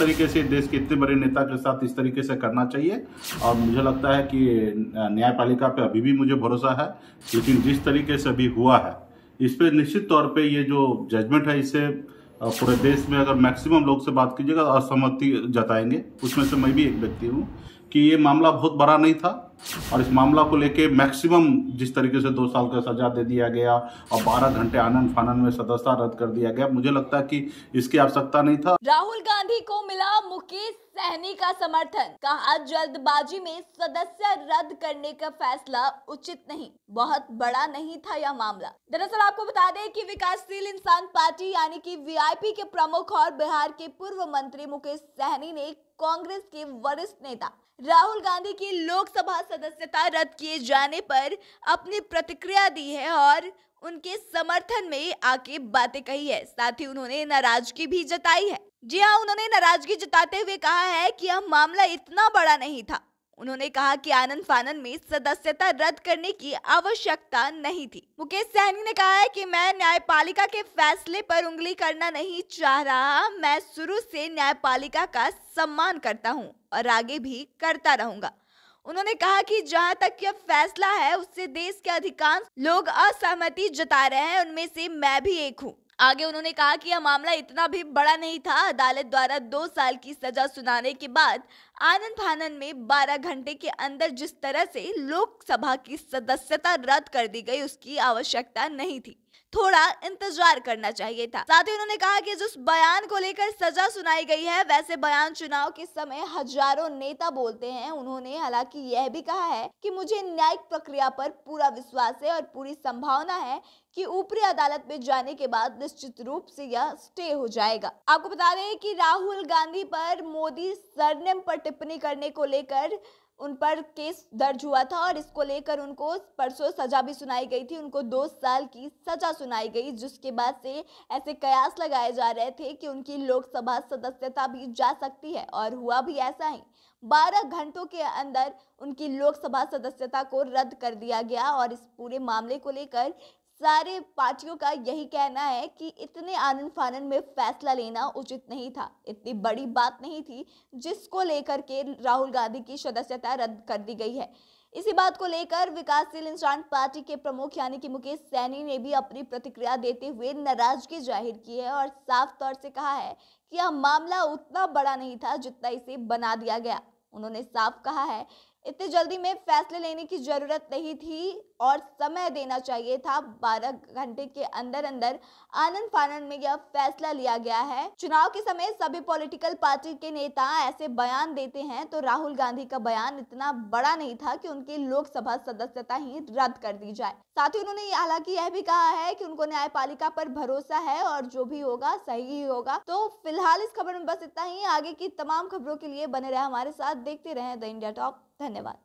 तरीके से देश के इतने बड़े नेता के साथ इस तरीके से करना चाहिए और मुझे लगता है कि न्यायपालिका पे अभी भी मुझे भरोसा है लेकिन जिस तरीके से अभी हुआ है इस पर निश्चित तौर पे ये जो जजमेंट है इससे पूरे देश में अगर मैक्सिमम लोग से बात कीजिएगा असहमति जताएंगे उसमें से मैं भी एक व्यक्ति हूँ कि ये मामला बहुत बड़ा नहीं था और इस मामला को लेके मैक्सिमम जिस तरीके से दो साल का सजा दे दिया गया और बारह घंटे आनंद फानन में सदस्यता रद्द कर दिया गया मुझे लगता है कि इसकी आवश्यकता नहीं था राहुल गांधी को मिला मुकेश सहनी का समर्थन कहा जल्दबाजी में सदस्य रद्द करने का फैसला उचित नहीं बहुत बड़ा नहीं था यह मामला दरअसल आपको बता दें कि विकासशील इंसान पार्टी यानी कि वीआईपी के प्रमुख और बिहार के पूर्व मंत्री मुकेश सहनी ने कांग्रेस के वरिष्ठ नेता राहुल गांधी की लोकसभा सदस्यता रद्द किए जाने पर अपनी प्रतिक्रिया दी है और उनके समर्थन में आके बातें कही है साथ ही उन्होंने नाराजगी भी जताई है जी हाँ उन्होंने नाराजगी जताते हुए कहा है कि यह मामला इतना बड़ा नहीं था उन्होंने कहा कि आनंद फानन में सदस्यता रद्द करने की आवश्यकता नहीं थी मुकेश सहनी ने कहा है कि मैं न्यायपालिका के फैसले पर उंगली करना नहीं चाह रहा मैं शुरू से न्यायपालिका का सम्मान करता हूँ और आगे भी करता रहूंगा उन्होंने कहा कि जहां तक यह फैसला है उससे देश के अधिकांश लोग असहमति जता रहे हैं उनमें से मैं भी एक हूँ आगे उन्होंने कहा कि यह मामला इतना भी बड़ा नहीं था अदालत द्वारा दो साल की सजा सुनाने के बाद आनंद फानन में 12 घंटे के अंदर जिस तरह से लोकसभा की सदस्यता रद्द कर दी गई उसकी आवश्यकता नहीं थी थोड़ा इंतजार करना चाहिए था साथ ही उन्होंने कहा कि जिस बयान को लेकर सजा सुनाई गई है वैसे बयान चुनाव के समय हजारों नेता बोलते हैं उन्होंने हालांकि यह भी कहा है कि मुझे न्यायिक प्रक्रिया पर पूरा विश्वास है और पूरी संभावना है कि ऊपरी अदालत में जाने के बाद निश्चित रूप से यह स्टे हो जाएगा आपको बता दें कि राहुल गांधी पर मोदी सरनेम पर टिप्पणी करने को लेकर उन पर केस दर्ज हुआ था और इसको लेकर उनको परसों सजा भी सुनाई गई थी उनको दो साल की सजा सुनाई गई जिसके बाद से ऐसे कयास लगाए जा रहे थे कि उनकी लोकसभा सदस्यता भी जा सकती है और हुआ भी ऐसा ही बारह घंटों के अंदर उनकी लोकसभा सदस्यता को रद्द कर दिया गया और इस पूरे मामले को लेकर सारे पार्टियों का यही कहना है कि इतने आनंद फानन में फैसला लेना उचित नहीं था इतनी बड़ी बात नहीं थी जिसको लेकर के राहुल गांधी की सदस्यता रद्द कर दी गई है इसी बात को लेकर विकासशील इंसान पार्टी के प्रमुख यानी कि मुकेश सैनी ने भी अपनी प्रतिक्रिया देते हुए नाराजगी जाहिर की है और साफ तौर से कहा है कि यह मामला उतना बड़ा नहीं था जितना इसे बना दिया गया उन्होंने साफ कहा है इतने जल्दी में फैसले लेने की ज़रूरत नहीं थी और समय देना चाहिए था 12 घंटे के अंदर अंदर आनंद फानंद में यह फैसला लिया गया है चुनाव के समय सभी पॉलिटिकल पार्टी के नेता ऐसे बयान देते हैं तो राहुल गांधी का बयान इतना बड़ा नहीं था कि उनकी लोकसभा सदस्यता ही रद्द कर दी जाए साथ ही उन्होंने हालांकि यह भी कहा है की उनको न्यायपालिका पर भरोसा है और जो भी होगा सही ही होगा तो फिलहाल इस खबर में बस इतना ही आगे की तमाम खबरों के लिए बने रहे हमारे साथ देखते रहे द इंडिया टॉप では